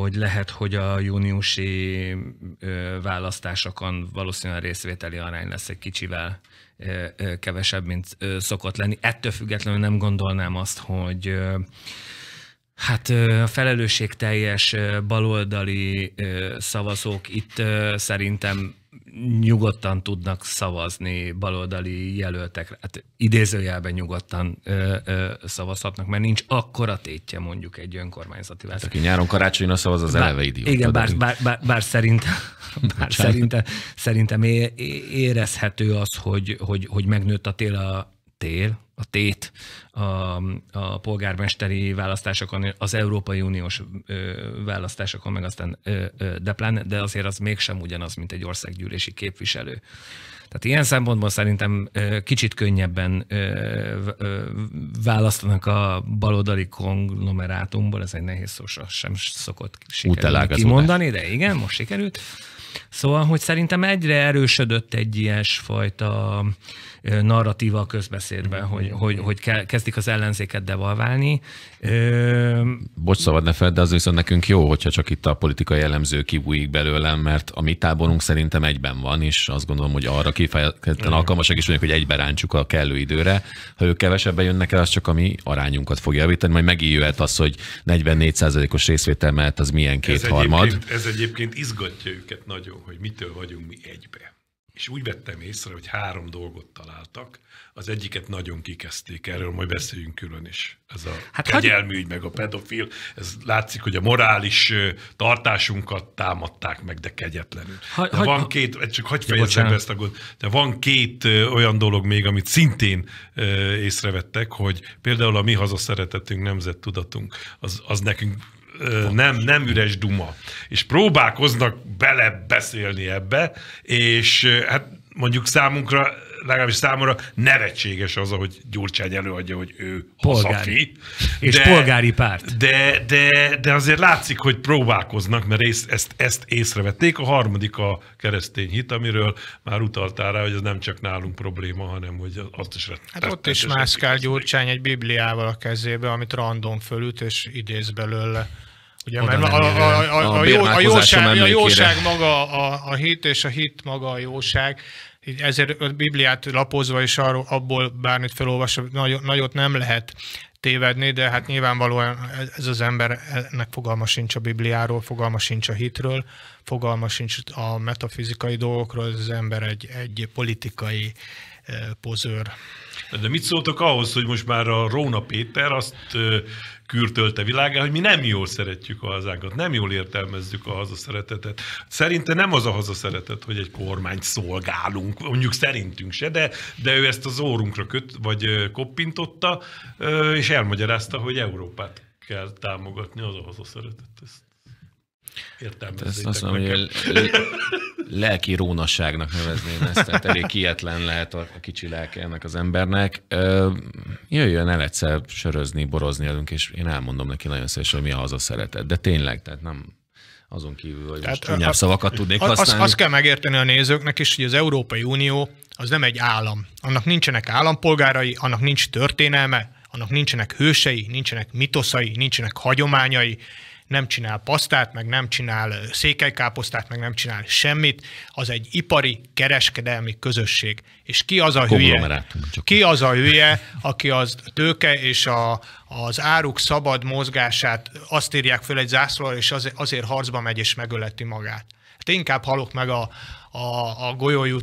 D: hogy lehet, hogy a júniusi választásokon valószínűleg a részvételi arány lesz egy kicsivel kevesebb, mint szokott lenni. Ettől függetlenül nem gondolnám azt, hogy Hát a felelősségteljes baloldali szavazók itt szerintem nyugodtan tudnak szavazni baloldali jelöltekre. Hát idézőjelben nyugodtan ö, ö, szavazhatnak, mert nincs akkora tétje mondjuk egy önkormányzati választás. Aki nyáron karácsonyra szavaz, az bár, eleve idióta. Igen, bár, bár, bár, bár, szerintem, bár szerintem, szerintem é, érezhető az, hogy, hogy, hogy megnőtt a tél a tél, a tét a, a polgármesteri választásokon, az Európai Uniós választásokon, meg aztán de pláne, de azért az mégsem ugyanaz, mint egy országgyűlési képviselő. Tehát ilyen szempontból szerintem kicsit könnyebben választanak a baloldali konglomerátumból, ez egy nehéz szó, sem szokott sikerülni kimondani, de igen, most sikerült. Szóval, hogy szerintem egyre erősödött egy ilyesfajta fajta narratíva a közbeszédben, mm. hogy, hogy, hogy kezdik az ellenzéket devalválni.
C: Bocs, szabad ne fel, de az viszont nekünk jó, hogyha csak itt a politikai jellemző kibújik belőlem, mert a mi táborunk szerintem egyben van, és azt gondolom, hogy arra kifejezetten alkalmasak is vagyunk, hogy egybe rántsuk a kellő időre. Ha ők kevesebben jönnek el, az csak a mi arányunkat fog javítani, majd megijöhet az, hogy 44%-os részvétel mellett az milyen kétharmad. Ez egyébként,
A: ez egyébként izgatja őket nagyon, hogy mitől vagyunk mi egyben és úgy vettem észre, hogy három dolgot találtak. Az egyiket nagyon kikezdték, erről majd beszéljünk külön is. Ez a hát kegyelmügy, hagy... meg a pedofil. Ez látszik, hogy a morális tartásunkat támadták meg, de kegyetlenül. Ha, de hagy... van két, csak hagyj fejezzem ezt a gond, de van két olyan dolog még, amit szintén észrevettek, hogy például a mi hazaszeretetünk, nemzettudatunk, az, az nekünk nem, nem üres duma. És próbálkoznak bele beszélni ebbe, és hát mondjuk számunkra legalábbis számomra nevetséges az, ahogy Gyurcsány előadja, hogy ő polgári. Hazafi, és polgári párt. De, de, de azért látszik, hogy próbálkoznak, mert ész, ezt, ezt észrevették. A harmadik a keresztény hit, amiről már utaltál rá, hogy ez nem csak nálunk probléma, hanem hogy azt is rett,
B: Hát ott is mászkál Gyurcsány egy bibliával a kezébe, amit random fölüt és idéz belőle. Ugye, mert a, a, a, a, jó, a, jóság, a jóság maga a, a hit, és a hit maga a jóság. Így ezért a Bibliát lapozva, és arról, abból bármit felolvasva, nagy, nagyot nem lehet tévedni, de hát nyilvánvalóan ez az embernek fogalma sincs a Bibliáról, fogalma sincs a hitről fogalma sincs a metafizikai dolgokról, az ember egy, egy politikai eh, pozőr.
A: De mit szóltok ahhoz, hogy most már a Róna Péter azt eh, kürtölte világá, hogy mi nem jól szeretjük a hazánkat, nem jól értelmezzük a hazaszeretetet. Szerinte nem az a hazaszeretet, hogy egy kormányt szolgálunk, mondjuk szerintünk se, de, de ő ezt az órunkra köt, vagy eh, koppintotta, és elmagyarázta, hogy Európát kell támogatni, az a hazaszeretet. Ezt Értelmezzétek hát azt mondom, nekem. hogy
C: lelki rónasságnak nevezném ezt, tehát elég kietlen lehet a, kicsi lelke ennek az embernek. jöjjön el egyszer sörözni, borozni elünk, és én elmondom neki nagyon szépen, hogy mi a szeretet. De tényleg, tehát nem, azon kívül, hogy
A: Tehát,
B: most csúnyább szavakat tudnék használni. Azt az kell megérteni a nézőknek is, hogy az Európai Unió az nem egy állam. Annak nincsenek állampolgárai, annak nincs történelme, annak nincsenek hősei, nincsenek mitoszai, nincsenek hagyományai, nem csinál pasztát, meg nem csinál székelykáposztát, meg nem csinál semmit, az egy ipari, kereskedelmi közösség. És ki az a hülye? Ki az a hülye, aki az tőke és a, az áruk szabad mozgását azt írják föl egy zászlóra, és az, azért harcba megy és megöleti magát. Hát inkább halok meg a, a, a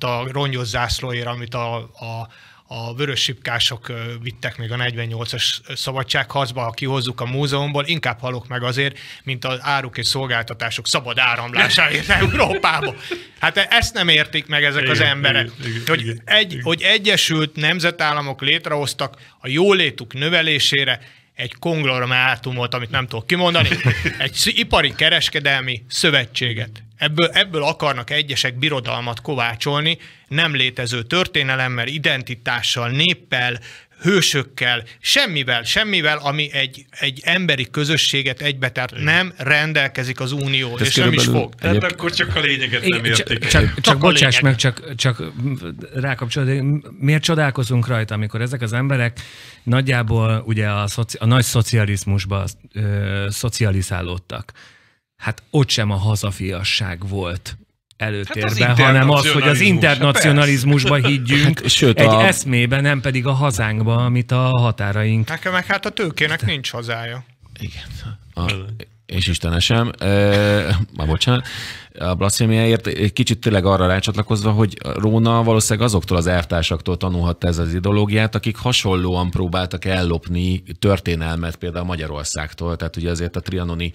B: a rongyos zászlóért, amit a, a a vörös sipkások vittek még a 48-as szabadságharcba, ha kihozzuk a múzeumból, inkább halok meg azért, mint az áruk és szolgáltatások szabad áramlásáért Európába. Hát ezt nem értik meg ezek igen, az emberek. Igen, igen, hogy, igen, egy, igen. hogy egyesült nemzetállamok létrehoztak a jólétük növelésére egy konglomerátumot, amit nem tudok kimondani, egy ipari kereskedelmi szövetséget. Ebből, ebből akarnak egyesek birodalmat kovácsolni, nem létező történelemmel, identitással, néppel, hősökkel, semmivel, semmivel, ami egy, egy emberi közösséget egybetart, nem rendelkezik az Unió, Ez és nem is fog. Egyéb... Tehát akkor csak a lényeget nem értik.
A: Csak, csak, csak, bocsáss lényeg. meg,
D: csak, csak rákapcsolod, Miért csodálkozunk rajta, amikor ezek az emberek nagyjából ugye a, szoci, a nagy szocializmusba ö, szocializálódtak? hát ott sem a hazafiasság volt előtérben, hát hanem az, hogy az hát internacionalizmusba higgyünk hát, sőt, egy a... eszmébe, nem pedig a hazánkba, amit a határaink.
B: Nekem meg hát a tőkének nincs hazája. Igen.
C: A, és Istenesem, e, ma bocsánat, a blasfémiáért egy kicsit tényleg arra rácsatlakozva, hogy Róna valószínűleg azoktól az elvtársaktól tanulhatta ez az ideológiát, akik hasonlóan próbáltak ellopni történelmet például Magyarországtól. Tehát ugye azért a trianoni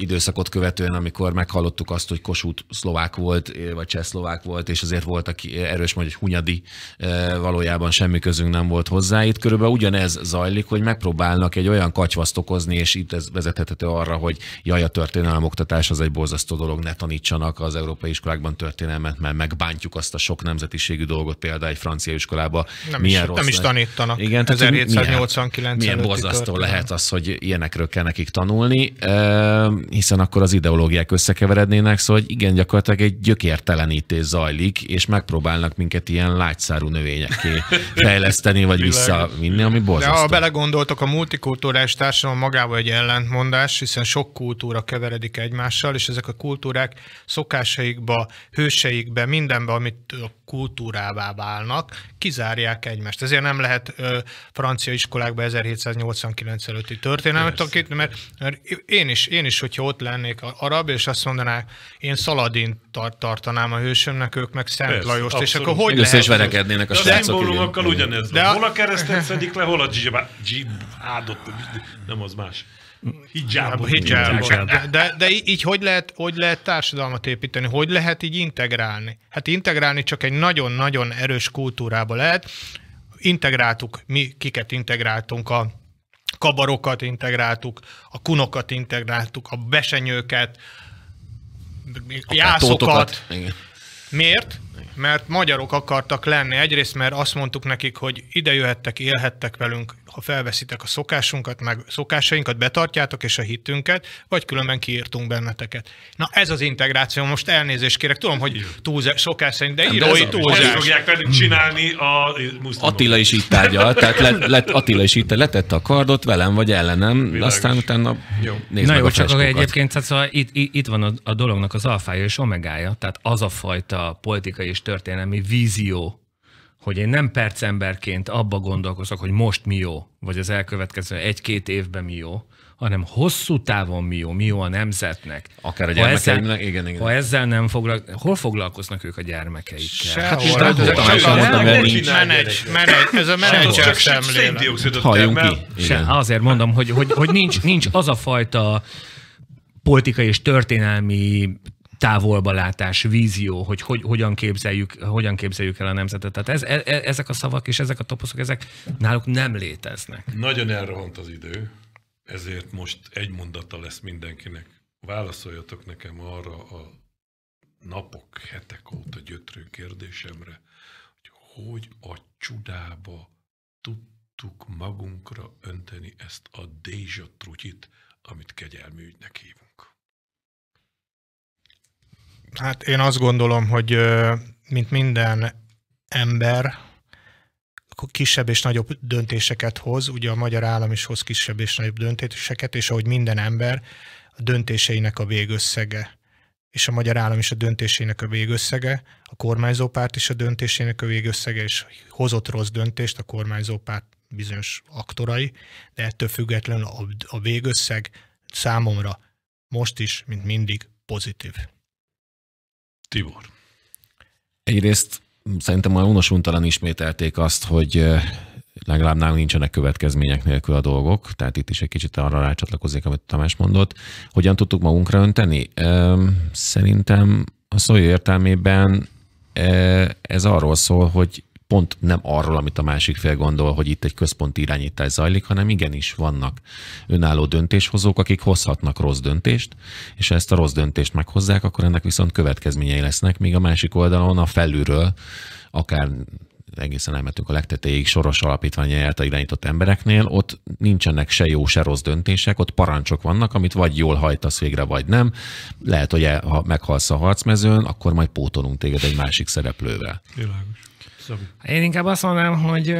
C: időszakot követően, amikor meghallottuk azt, hogy Kossuth szlovák volt, vagy csehszlovák volt, és azért volt, aki erős, mondjuk hunyadi, valójában semmi közünk nem volt hozzá. Itt körülbelül ugyanez zajlik, hogy megpróbálnak egy olyan katyvaszt okozni, és itt ez vezethető arra, hogy jaj, a oktatás az egy borzasztó dolog, ne tanítsanak az európai iskolákban történelmet, mert megbántjuk azt a sok nemzetiségű dolgot, például egy francia iskolába. Nem, milyen is, rossz nem is tanítanak.
B: Igen, 1789 milyen, milyen borzasztó történet. lehet
C: az, hogy ilyenekről kell nekik tanulni. Uh, hiszen akkor az ideológiák összekeverednének, szóval hogy igen, gyakorlatilag egy gyökértelenítés zajlik, és megpróbálnak minket ilyen látszárú növényekké fejleszteni, vagy visszavinni, ami borzasztó. De ha
B: belegondoltok, a multikultúrás társadalom magával egy ellentmondás, hiszen sok kultúra keveredik egymással, és ezek a kultúrák szokásaikba, hőseikbe, mindenbe, amit a kultúrává válnak, kizárják egymást. Ezért nem lehet ö, francia iskolákba 1789 előtti történelmet tanítani, mert, mert én, is, én is, hogyha ott lennék arab, és azt mondanák, én Szaladin tar- tartanám a hősömnek, ők meg Szent Persze, Lajost, abszolút. és akkor hogy Össze lehet? verekednének
C: a srácok.
A: Szimbólumokkal ugyanez. De a... Hol a keresztet szedik le, hol a dzsibádot, nem az más.
B: Hijjábot. Hijjábot. Hijjábot. De, de így hogy lehet, hogy lehet társadalmat építeni? Hogy lehet így integrálni? Hát integrálni csak egy nagyon-nagyon erős kultúrába lehet. Integráltuk, mi kiket integráltunk a kabarokat integráltuk, a kunokat integráltuk, a besenyőket, a jászokat. Miért? Mert magyarok akartak lenni. Egyrészt, mert azt mondtuk nekik, hogy ide jöhettek, élhettek velünk, ha felveszitek a szokásunkat, meg szokásainkat, betartjátok és a hitünket, vagy különben kiírtunk benneteket. Na ez az integráció, most elnézést kérek, tudom, hogy túlzás, szokás szerint, de írói túlzás. Ezt fogják pedig csinálni a muszlimok.
C: Attila is így tárgyal, tehát let, let, Attila is itt letette a kardot velem vagy ellenem, Világos. aztán utána jó. nézd Na meg jó, a csak akkor egyébként
D: tehát szóval itt, itt van a, a dolognak az alfája és omegája, tehát az a fajta politikai és történelmi vízió, hogy én nem percemberként abba gondolkozok, hogy most mi jó, vagy az elkövetkező egy-két évben mi jó, hanem hosszú távon mi jó, mi jó a nemzetnek. Akár a gyermekeimnek, ezzel, igen, igen. Ha ezzel nem foglalkoznak, hol foglalkoznak ők a gyermekeikkel? Sehol. Hát, hát, hát, hát,
B: hát, ez a menedzser szemlélet. Halljunk ki.
D: azért mondom, hogy, hogy, hogy nincs, nincs az a fajta politikai és történelmi távolba látás, vízió, hogy, hogy hogyan, képzeljük, hogyan képzeljük el a nemzetet. Tehát ez, e, e, ezek a szavak és ezek a toposzok, ezek náluk nem léteznek.
A: Nagyon elrohant az idő, ezért most egy mondata lesz mindenkinek. Válaszoljatok nekem arra a napok, hetek óta gyötrő kérdésemre, hogy hogy a csudába tudtuk magunkra önteni ezt a dézsa trutyit, amit kegyelmű ügynek hívunk.
B: Hát én azt gondolom, hogy mint minden ember, kisebb és nagyobb döntéseket hoz, ugye a magyar állam is hoz kisebb és nagyobb döntéseket, és ahogy minden ember, a döntéseinek a végösszege, és a magyar állam is a döntésének a végösszege, a kormányzópárt is a döntésének a végösszege, és hozott rossz döntést a kormányzópárt bizonyos aktorai, de ettől függetlenül a végösszeg számomra most is, mint mindig pozitív.
C: Tibor. Egyrészt szerintem már unosuntalan ismételték azt, hogy legalább nálunk nincsenek következmények nélkül a dolgok, tehát itt is egy kicsit arra rácsatlakozik, amit Tamás mondott. Hogyan tudtuk magunkra önteni? Szerintem a szó értelmében ez arról szól, hogy pont nem arról, amit a másik fél gondol, hogy itt egy központi irányítás zajlik, hanem igenis vannak önálló döntéshozók, akik hozhatnak rossz döntést, és ha ezt a rossz döntést meghozzák, akkor ennek viszont következményei lesznek, míg a másik oldalon a felülről, akár egészen elmentünk a legtetejéig soros alapítványi által irányított embereknél, ott nincsenek se jó, se rossz döntések, ott parancsok vannak, amit vagy jól hajtasz végre, vagy nem. Lehet, hogy e, ha meghalsz a harcmezőn, akkor majd pótolunk téged egy másik szereplővel.
A: Világos. Szabi.
C: Én inkább azt
D: mondanám, hogy,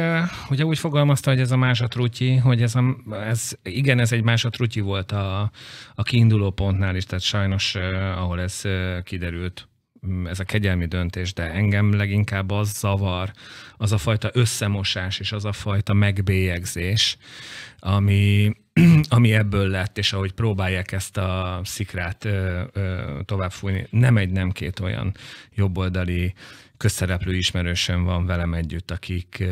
D: hogy úgy fogalmazta, hogy ez a másatrutyi, hogy ez, a, ez igen, ez egy másatrutyi volt a, a kiinduló pontnál is, tehát sajnos, ahol ez kiderült mm, ez a kegyelmi döntés, de engem leginkább az zavar, az a fajta összemosás és az a fajta megbélyegzés, ami, ami ebből lett, és ahogy próbálják ezt a szikrát ö, ö, továbbfújni, nem egy, nem két olyan jobboldali közszereplő ismerősöm van velem együtt, akik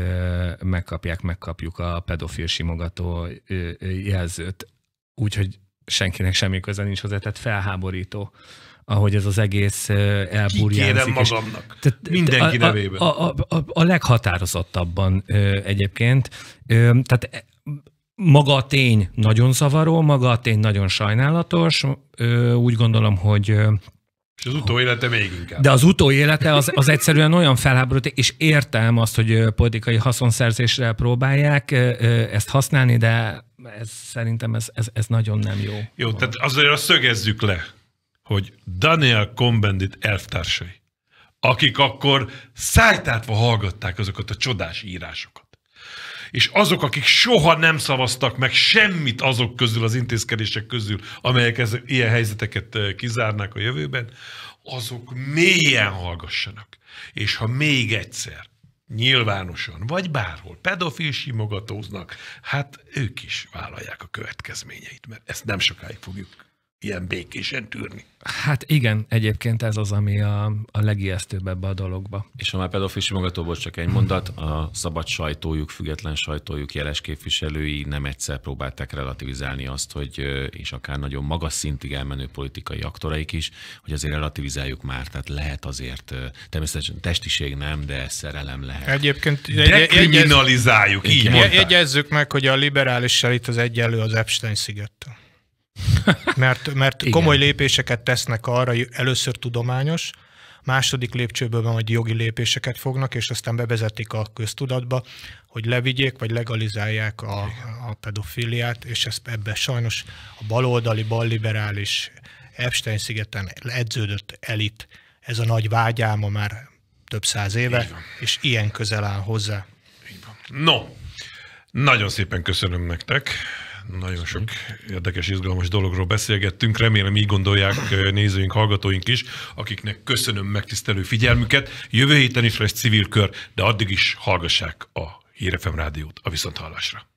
D: megkapják, megkapjuk a pedofil simogató jelzőt. Úgyhogy senkinek semmi köze nincs hozzá, tehát felháborító ahogy ez az egész elburjánzik. Kérem magamnak. És, tehát, Mindenki a, nevében. A, a, a, a leghatározottabban ö, egyébként. Ö, tehát e, maga a tény nagyon zavaró, maga a tény nagyon sajnálatos. Ö, úgy gondolom, hogy
A: és az utóélete még inkább. De az utóélete az,
D: az egyszerűen olyan felháborító, és értem azt, hogy politikai haszonszerzésre próbálják ezt használni, de ez, szerintem ez, ez, ez nagyon nem jó.
A: Jó, van. tehát azért azt szögezzük le, hogy Daniel Combendit elvtársai, akik akkor szájtátva hallgatták azokat a csodás írásokat és azok, akik soha nem szavaztak meg semmit azok közül, az intézkedések közül, amelyek ez, ilyen helyzeteket kizárnák a jövőben, azok mélyen hallgassanak. És ha még egyszer nyilvánosan, vagy bárhol pedofil simogatóznak, hát ők is vállalják a következményeit, mert ezt nem sokáig fogjuk ilyen békésen tűrni.
D: Hát igen, egyébként ez az, ami a, a legijesztőbb ebbe a dologba.
C: És ha már pedofil simogatóból csak egy mondat, a szabad sajtójuk, független sajtójuk jeles képviselői nem egyszer próbálták relativizálni azt, hogy, és akár nagyon magas szintig elmenő politikai aktoraik is, hogy azért relativizáljuk már, tehát lehet azért, természetesen testiség nem, de szerelem lehet. Egyébként
B: dekriminalizáljuk, így Jegyezzük meg, hogy a liberális elit az egyenlő az Epstein szigettel. Mert, mert komoly lépéseket tesznek arra, először tudományos, második lépcsőből van, hogy jogi lépéseket fognak, és aztán bevezetik a köztudatba, hogy levigyék, vagy legalizálják a, a pedofiliát, és ez ebbe sajnos a baloldali, balliberális Epstein-szigeten edződött elit, ez a nagy vágyáma már több száz éve, és ilyen közel áll hozzá.
A: No, nagyon szépen köszönöm nektek. Nagyon sok érdekes, izgalmas dologról beszélgettünk. Remélem így gondolják nézőink, hallgatóink is, akiknek köszönöm megtisztelő figyelmüket. Jövő héten is lesz civil kör, de addig is hallgassák a Hírefem rádiót a viszonthallásra.